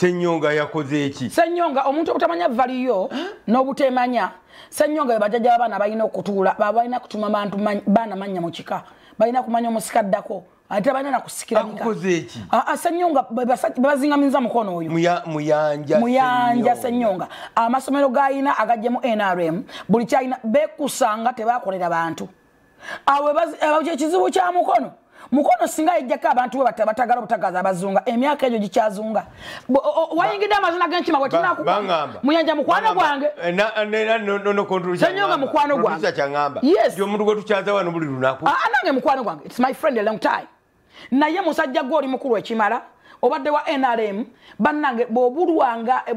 senyonga yakoze eki senyonga omuntu okutamanya valiyo n'obutemanya senyonga webajjajja babaana balina okutuula balina kutuma bantu baana manya mu kika balina kumanya omusika ddako ate balina nakusikiraka ah, ah, senyonga bebazingamiza mukono oyo muyanja senyonga amasomero gayina agajjemu nrm buli kyalina bekusanga tebakolera bantu awo ekizibu kya mukono mukono singa ejjako abantu bwe batagala obutagaza abazunga emyaka egyo gikyazunga wayingidde amazina genkima wetinakmuyanja mukwano gwangeanyonga eh, eh, mukwano gwangeomuntu gwetukyaza wano buli lunakunange ah, ah, mukwano gwange its my friend long time naye musajja gwoli mukulu ekimala obadde wa nrm bannange bobulwanga eh,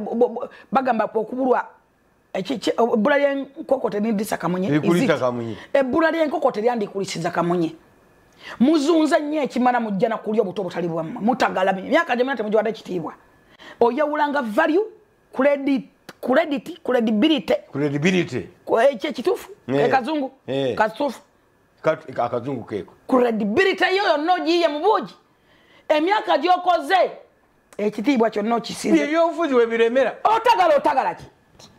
bagamba okubulwa ebbula lyenkoko teridisa kamunye ebbula lyenkoko teryandikulisiza kamunye muzunza nnyo ekimala mujja nakulya obuto obutali bwamme mutagala emyaka gyemina temugiwadde ekitiibwa oyawulanga valu credit credibility ekyo ekitufu eh. kazungu eh. kasufu akazungu keeko credibility eyo yonna ogiiye mu buugi emyaka gyokoze ekitiibwa kyonna okisiebyobufuzi webiremera otagala otagala ki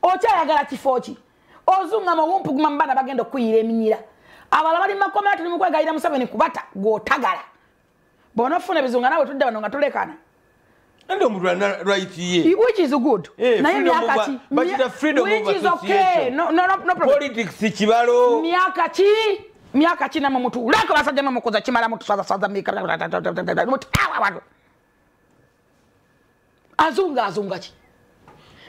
okyayagala kifo ki ozuŋŋama owumpuguma mu baana bagenda okuyira eminyira abala bali makomera tuli mukwegayira museveni kubata gwotagala bonafuna ebizunga nawe tudde bano nga tulekana myaka ki namamutulako basajja namukuza kimala azunga azunga ki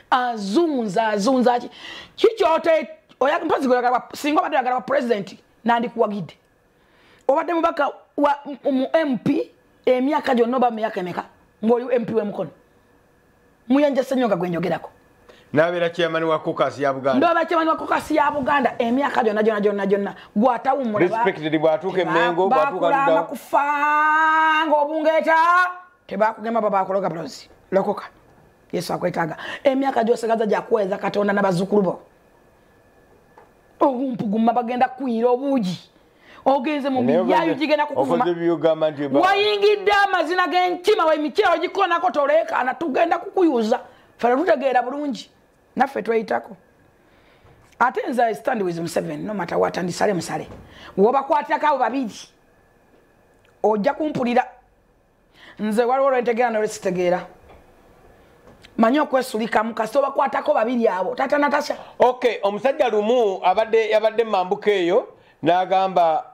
azunza azunza ki kikyote singa obadde oyagala bapresidenti nandi kuwagide obadde mubaka wa mu MP emyaka jonno ba miyaka emeka ngoyu MP we mukono muyanja senyoga gwenyogerako nabira chairman wa kokasi ya buganda ndo ba chairman wa kokasi ya buganda emyaka jonna jonna jonna jonna gwata umura respected bwatuke mengo bwatuka nda bakufa ngobungeta tebakugema baba akologa blonzi lokoka yesu akwetaga emyaka jose gaza jakuweza katonda na bazukuru bo kuguma bagenda kuyira obuugi ogenze mu miyayo gigenda kukuuma wayingidde amazina g'enkima wemikira wegikonako toleekaana tugenda kukuyuza fena tutegeera bulungi naffe tweyitako ate nza stand with museven nomata wata ndisale musale wobakwatirako abo babiri ojja kumpulira nze waliwo lwentegeera nolwesitegeera manyo okwesulika mukasi obakwatako babiri abo tata natasha ok omusajja lumu abadde yabadde mambuka eyo n'agamba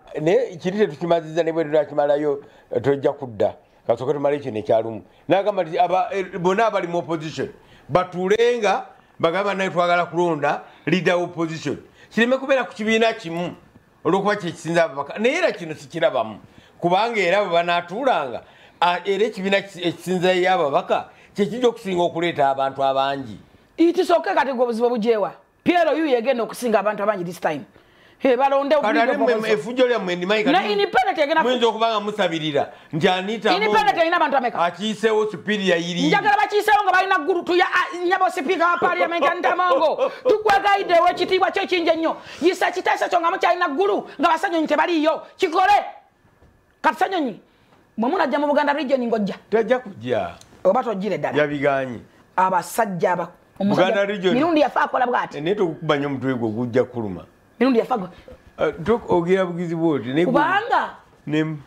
kiri tetukimaziza ne bwetuli akimalayo tojja kudda kasoke tumale ekyo nekyalumu n'agamba nti eh, bonna abali mu opposition batulenga bagamba naye twagala kulonda leader opposition kireme kubeera ku kibiina kimu olwokuba kyekisinza ababaka naye era kino sikirabamu kubanga era bwe banaatuulanga era ekibiina ekisinzayo ababaka kyekijja okusinga okuleeta abantu abangi kisooke kati ngaobuzibu bujewa piero yu yegenda okusinga abantu abangi this time efujo lyammeyinzaokubanamusabirira ntiakiiseo supiria irinjagala bakiiseo nga balina gurutu ah, nyabo sipiika wa paliament ntamongo tugwegaidewo ekitiibwa kyekinji ennyo yisa kitaisa kyo nga mukyalina gulu nga basanyonyi tebaliiyo kikole kati sanyonyi bwemunajja mu buganda regioni ngaojja tajja kujja oba tojire ddala yabiganye abasajja aba Buganda region mirundi yafa akola bwati eh, neto kubanya omuntu ego gujja kuluma mirundi yafa go dok eh, ogira bugizi bwoti ne kubanga ne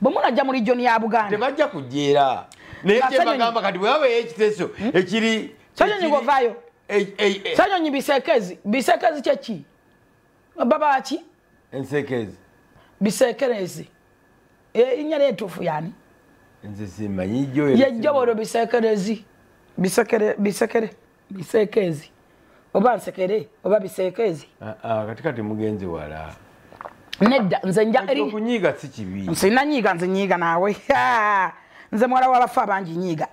bomuna jamu region ya buganda tebajja kujera ne ye bagamba kati bwawe ekiteso hmm? ekiri sanyo nyi gwavayo eh, sanyo nyi bisekezi bisekezi chechi baba achi ensekezi bisekezi e inyale tufu yani yajjobola bisekerezi bisekere bisekere bisekezi oba nsekere oba bisekezi katikati mugenzi wala nedda nzenjakunyiiga si kibi nsina nyiiga nze nyiiga naawe nze muwala wabafe abangi nyiiga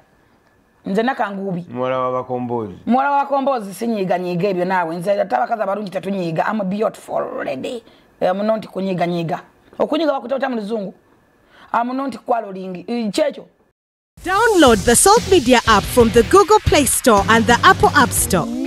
nze nakangubi muwala wabakombozi sinyiiga nyiiga ebyo naawe nze ate abakazi abalungi tetunyiiga am beautiful ready eh, munonti kunyiiga nyiiga okunyiiga bakutaota mu luzungu I'm not quarreling. Download the Salt Media app from the Google Play Store and the Apple App Store.